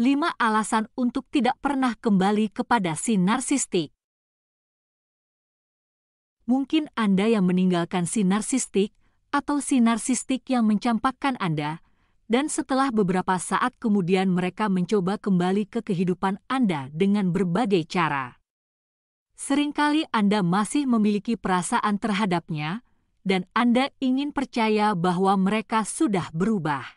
5 alasan untuk tidak pernah kembali kepada si narsistik. Mungkin Anda yang meninggalkan si narsistik atau si narsistik yang mencampakkan Anda, dan setelah beberapa saat kemudian mereka mencoba kembali ke kehidupan Anda dengan berbagai cara. Seringkali Anda masih memiliki perasaan terhadapnya, dan Anda ingin percaya bahwa mereka sudah berubah.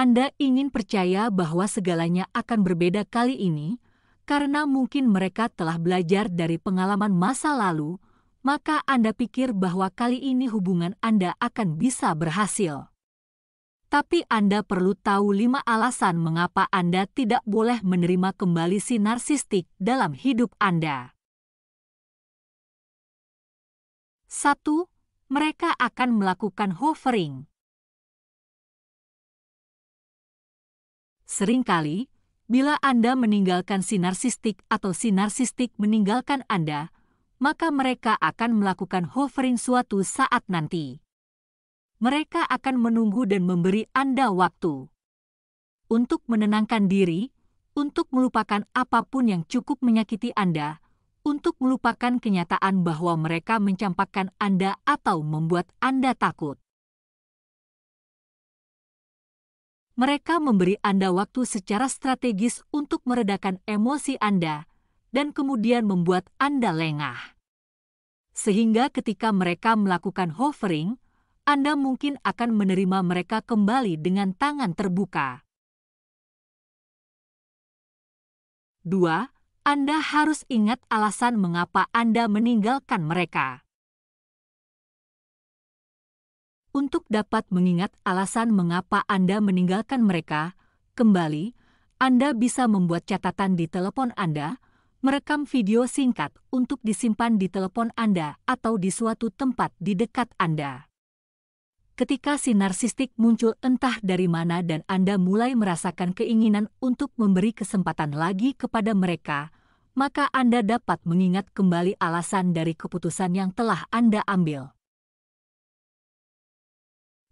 Anda ingin percaya bahwa segalanya akan berbeda kali ini karena mungkin mereka telah belajar dari pengalaman masa lalu, maka Anda pikir bahwa kali ini hubungan Anda akan bisa berhasil. Tapi Anda perlu tahu lima alasan mengapa Anda tidak boleh menerima kembali si narsistik dalam hidup Anda. 1. Mereka akan melakukan hovering. Seringkali, bila Anda meninggalkan si narsistik atau si narsistik meninggalkan Anda, maka mereka akan melakukan hovering suatu saat nanti. Mereka akan menunggu dan memberi Anda waktu untuk menenangkan diri, untuk melupakan apapun yang cukup menyakiti Anda, untuk melupakan kenyataan bahwa mereka mencampakkan Anda atau membuat Anda takut. Mereka memberi Anda waktu secara strategis untuk meredakan emosi Anda dan kemudian membuat Anda lengah. Sehingga ketika mereka melakukan hovering, Anda mungkin akan menerima mereka kembali dengan tangan terbuka. 2. Anda harus ingat alasan mengapa Anda meninggalkan mereka untuk dapat mengingat alasan mengapa Anda meninggalkan mereka. Kembali, Anda bisa membuat catatan di telepon Anda, merekam video singkat untuk disimpan di telepon Anda atau di suatu tempat di dekat Anda. Ketika si narsistik muncul entah dari mana dan Anda mulai merasakan keinginan untuk memberi kesempatan lagi kepada mereka, maka Anda dapat mengingat kembali alasan dari keputusan yang telah Anda ambil.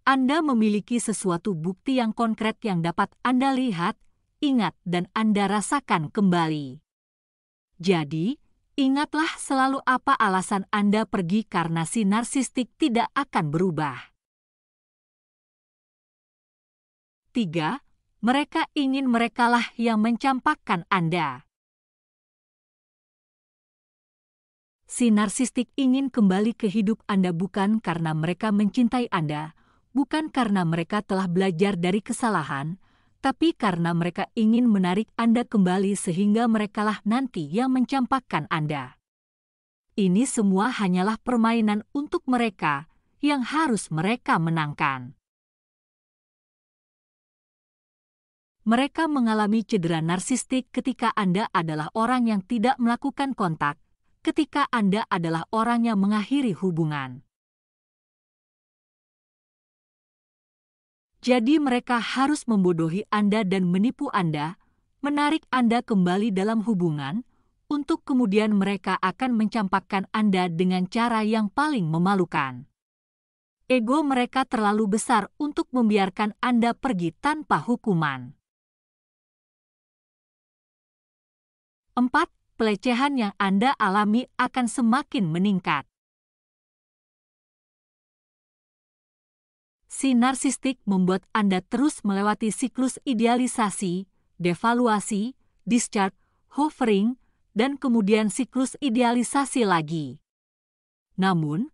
Anda memiliki sesuatu bukti yang konkret yang dapat Anda lihat, ingat, dan Anda rasakan kembali. Jadi, ingatlah selalu apa alasan Anda pergi karena si narsistik tidak akan berubah. 3. Mereka ingin merekalah yang mencampakkan Anda. Si narsistik ingin kembali ke hidup Anda bukan karena mereka mencintai Anda, bukan karena mereka telah belajar dari kesalahan, tapi karena mereka ingin menarik Anda kembali sehingga merekalah nanti yang mencampakkan Anda. Ini semua hanyalah permainan untuk mereka yang harus mereka menangkan. Mereka mengalami cedera narsistik ketika Anda adalah orang yang tidak melakukan kontak, ketika Anda adalah orang yang mengakhiri hubungan. Jadi mereka harus membodohi Anda dan menipu Anda, menarik Anda kembali dalam hubungan, untuk kemudian mereka akan mencampakkan Anda dengan cara yang paling memalukan. Ego mereka terlalu besar untuk membiarkan Anda pergi tanpa hukuman. 4. Pelecehan yang Anda alami akan semakin meningkat. obsesi narsistik membuat Anda terus melewati siklus idealisasi, devaluasi, discharge, hovering, dan kemudian siklus idealisasi lagi. Namun,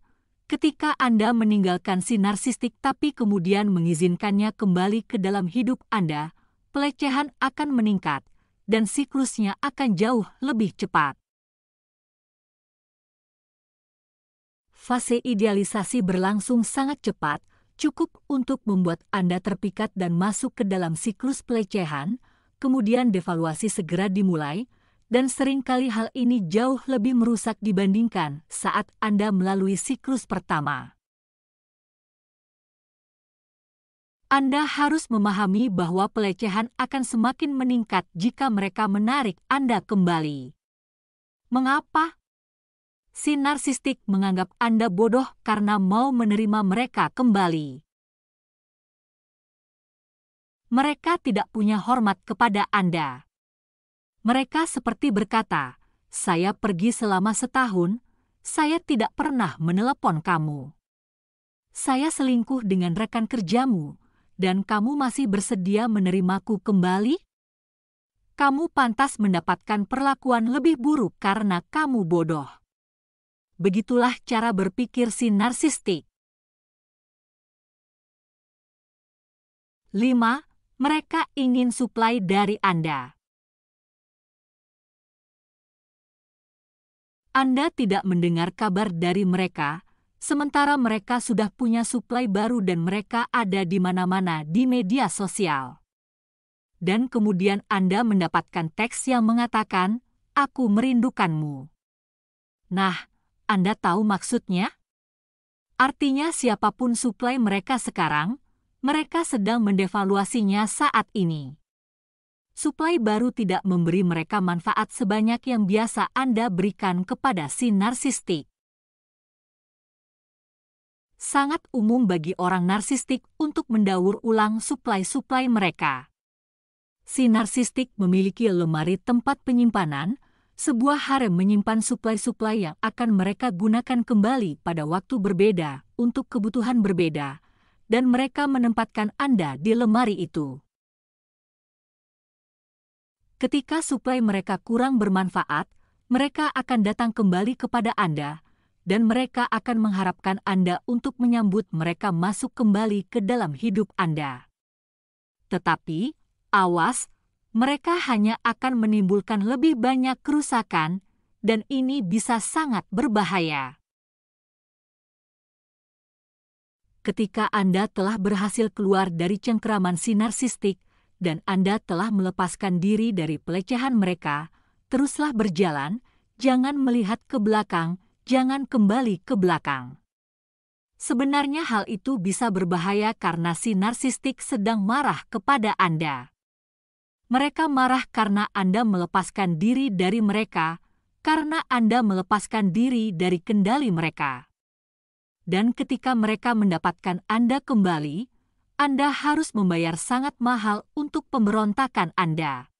ketika Anda meninggalkan si narsistik tapi kemudian mengizinkannya kembali ke dalam hidup Anda, pelecehan akan meningkat dan siklusnya akan jauh lebih cepat. Fase idealisasi berlangsung sangat cepat cukup untuk membuat Anda terpikat dan masuk ke dalam siklus pelecehan, kemudian devaluasi segera dimulai, dan seringkali hal ini jauh lebih merusak dibandingkan saat Anda melalui siklus pertama. Anda harus memahami bahwa pelecehan akan semakin meningkat jika mereka menarik Anda kembali. Mengapa? si narsistik menganggap Anda bodoh karena mau menerima mereka kembali. Mereka tidak punya hormat kepada Anda. Mereka seperti berkata, "Saya pergi selama setahun, saya tidak pernah menelepon kamu. Saya selingkuh dengan rekan kerjamu, dan kamu masih bersedia menerimaku kembali?" Kamu pantas mendapatkan perlakuan lebih buruk karena kamu bodoh. Begitulah cara berpikir si narsistik. 5. Mereka ingin suplai dari Anda. Anda tidak mendengar kabar dari mereka, sementara mereka sudah punya suplai baru dan mereka ada di mana-mana di media sosial. Dan kemudian Anda mendapatkan teks yang mengatakan, Aku merindukanmu. Nah, anda tahu maksudnya? Artinya siapapun suplai mereka sekarang, mereka sedang mendevaluasinya saat ini. Suplai baru tidak memberi mereka manfaat sebanyak yang biasa Anda berikan kepada si narsistik sangat umum bagi orang narsistik untuk mendaur ulang suplai-suplai mereka. Si narsistik memiliki lemari tempat penyimpanan, sebuah harem menyimpan suplai-suplai yang akan mereka gunakan kembali pada waktu berbeda untuk kebutuhan berbeda, dan mereka menempatkan Anda di lemari itu. Ketika suplai mereka kurang bermanfaat, mereka akan datang kembali kepada Anda, dan mereka akan mengharapkan Anda untuk menyambut mereka masuk kembali ke dalam hidup Anda. Tetapi, awas, mereka hanya akan menimbulkan lebih banyak kerusakan, dan ini bisa sangat berbahaya. Ketika Anda telah berhasil keluar dari cengkeraman sinarsistik dan Anda telah melepaskan diri dari pelecehan mereka, teruslah berjalan, jangan melihat ke belakang, jangan kembali ke belakang. Sebenarnya hal itu bisa berbahaya karena sinar sistik sedang marah kepada Anda. Mereka marah karena Anda melepaskan diri dari mereka, karena Anda melepaskan diri dari kendali mereka. Dan ketika mereka mendapatkan Anda kembali, Anda harus membayar sangat mahal untuk pemberontakan Anda.